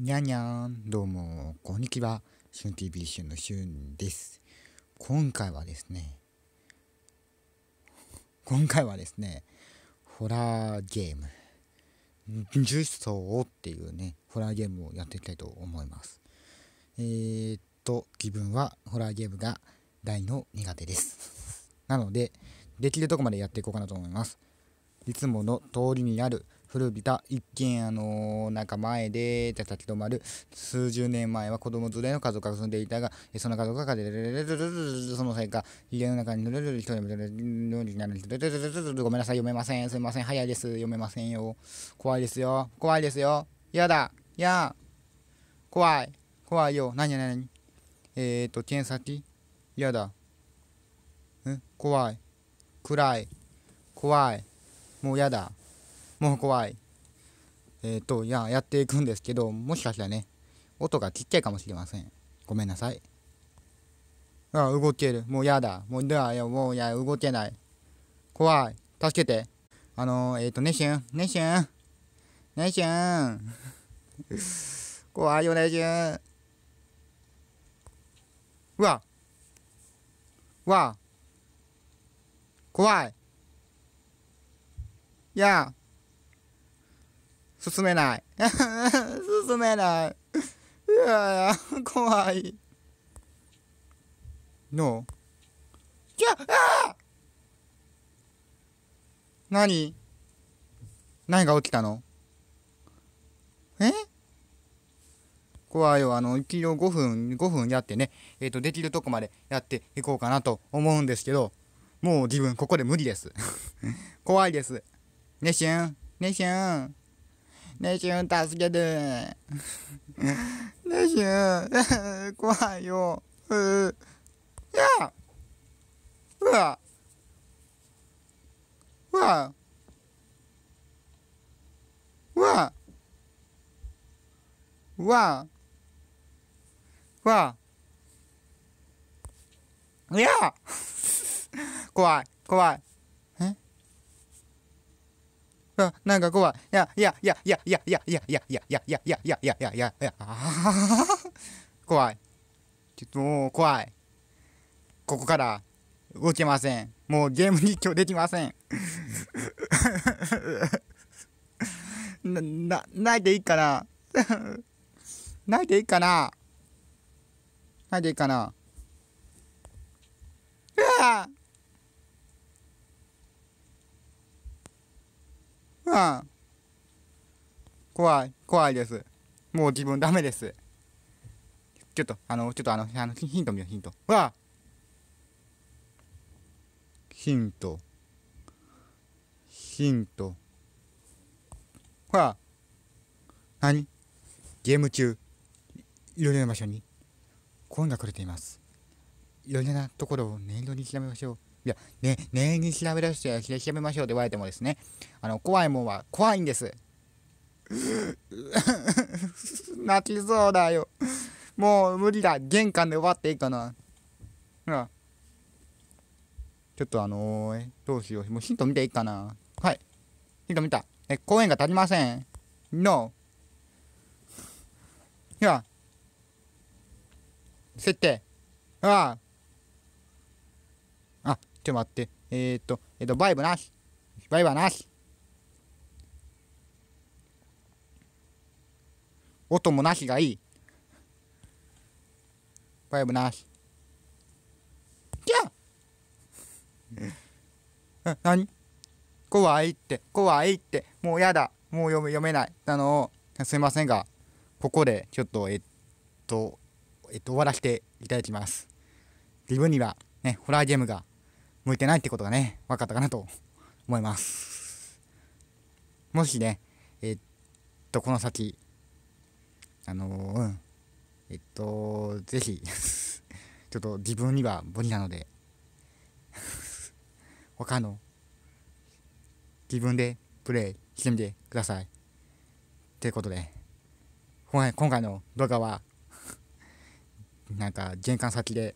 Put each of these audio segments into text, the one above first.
にゃにゃん、どうも、こんにちは。シュン TV シュンのしゅんです。今回はですね、今回はですね、ホラーゲーム、重曹をっていうね、ホラーゲームをやっていきたいと思います。えー、っと、気分はホラーゲームが大の苦手です。なので、できるとこまでやっていこうかなと思います。いつもの通りにある古びた一軒あのなんか前で立ち止まる数十年前は子供連れの家族が住んでいたがその家族がレレレレレレそのせいか家の中にレるるレ人もぬるるるレるるるごめんなさい読めませんすいません早いです読めませんよ怖いですよ怖いですよやだや怖い怖いよ何何何えっ、と、と剣先やだん怖い暗い怖いもうやだもう怖い。えっ、ー、と、いや、やっていくんですけど、もしかしたらね、音がちっちゃいかもしれません。ごめんなさい。あ、動ける。もうやだ。もう、いや、もう、いや、動けない。怖い。助けて。あのー、えっ、ー、と、ねしゅん。ねしゅん。ねしゅん。怖いよ、ねしゅん。うわ。うわ。怖い。いや。進めない 進めないいやいや怖いのじゃあ何何が起きたのえ怖いよあの一応5分5分やってねえっ、ー、とできるとこまでやっていこうかなと思うんですけどもう自分ここで無理です 怖いですねしゅんねしんねしゅん助けて。ねしゅん、怖いよ。うぅ。やうわ。うわ。うわ。うわ。うわ。いや怖い、怖い。あ、なんか怖い。いや、いや、いや、いや、いや、いや、いや、いや、いや、いや、いや、いや、いや、いや、いや、いや、いや、あ怖い。ちょっともう怖い。ここから動けません。もうゲーム実況できません。な、な、いでいいかなないでいいかなないでいいかなうわああ怖い、怖いです。もう自分ダメです。ちょっと、あの、ちょっとあの、あのヒント見よう、ヒント。わヒント。ヒント。ほら。何ゲーム中、いろいろな場所に、コーンがくれています。いろいろなところを音色に調べましょう。や、ね、念入に調べ出して調べましょうって言われてもですね、あの、怖いもんは怖いんです。泣きそうだよ。もう無理だ。玄関で終わっていいかな。ちょっとあのー、どうしよう。もうヒント見ていいかな。はい。ヒント見た。え、公園が足りません。No。いや。設定。ああ。と待って。えー、っと、えー、っと、バイブなし。バイバーなし。音もなしがいい。バイブなし。きゃなに怖いって、怖いって、もうやだ、もう読め読めない。あの、すいませんが、ここでちょっと、えっと、えっと、終わらせていただきます。自分には、ね、ホラーゲームが向いてないってことがね、分かったかなと思います。もしね、えっと、この先、あのうん、えっと、ぜひ ちょっと自分には無理なので 他の、自分でプレイしてみてください。ということで、今回の動画はなんか玄関先で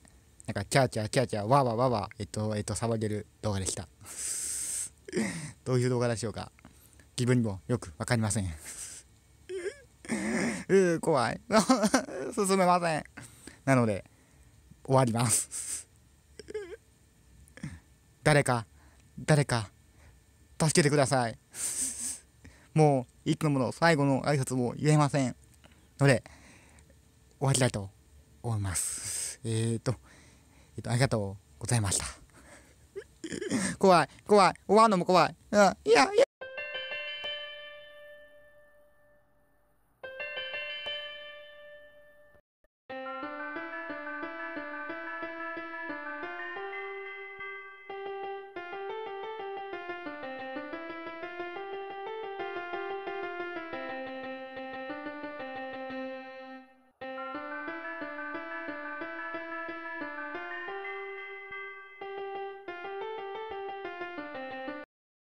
なんか、キャーキャーキャーキャー、わーわーわーわー、えっと、えっと、騒げる動画でした。どういう動画でしょうか自分にもよくわかりません。うー、怖い。進めません。なので、終わります。誰か、誰か、助けてください。もう、いつもの最後の挨拶も言えません。ので、終わりたいと思います。えっ、ー、と、えっと、ありがとうございました。怖い、怖い、終わるのも怖い。うん、いや、いや。